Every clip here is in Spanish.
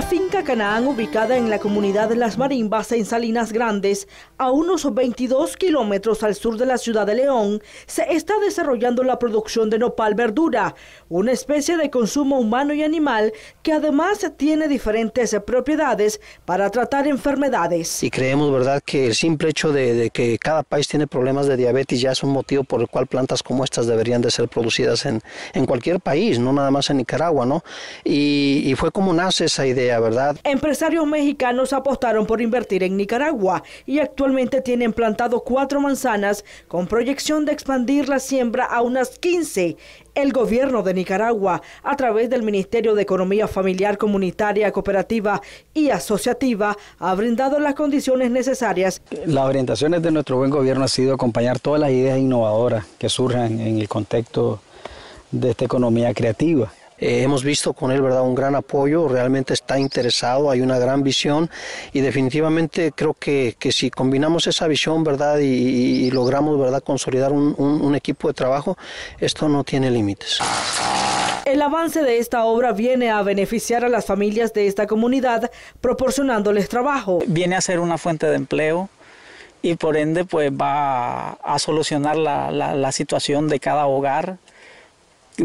la finca Canaán, ubicada en la comunidad de Las Marimbas, en Salinas Grandes, a unos 22 kilómetros al sur de la ciudad de León, se está desarrollando la producción de nopal verdura, una especie de consumo humano y animal que además tiene diferentes propiedades para tratar enfermedades. Y creemos, ¿verdad?, que el simple hecho de, que cada país tiene problemas de diabetes ya es un motivo por el cual plantas como estas deberían de ser producidas en, cualquier país, no nada más en Nicaragua, ¿no? y fue como nace esa idea Empresarios mexicanos apostaron por invertir en Nicaragua y actualmente tienen plantado cuatro manzanas con proyección de expandir la siembra a unas 15 el gobierno de Nicaragua, a través del Ministerio de Economía Familiar, Comunitaria, Cooperativa y Asociativa, ha brindado las condiciones necesarias. Las orientaciones de nuestro buen gobierno ha sido acompañar todas las ideas innovadoras que surjan en el contexto de esta economía creativa eh, hemos visto con él ¿verdad? un gran apoyo, realmente está interesado, hay una gran visión y definitivamente creo que, si combinamos esa visión ¿verdad? Y, logramos ¿verdad? consolidar un, equipo de trabajo, esto no tiene límites. El avance de esta obra viene a beneficiar a las familias de esta comunidad proporcionándoles trabajo. Viene a ser una fuente de empleo y por ende pues va a solucionar la situación de cada hogar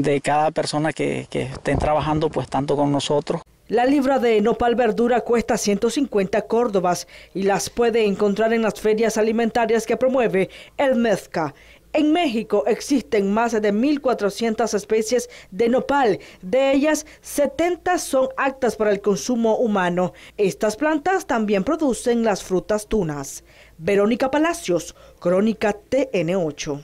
de cada persona que, que estén trabajando pues tanto con nosotros. La libra de nopal verdura cuesta 150 córdobas y las puede encontrar en las ferias alimentarias que promueve el MEZCA. En México existen más de 1.400 especies de nopal, de ellas 70 son aptas para el consumo humano. Estas plantas también producen las frutas tunas. Verónica Palacios, Crónica TN8.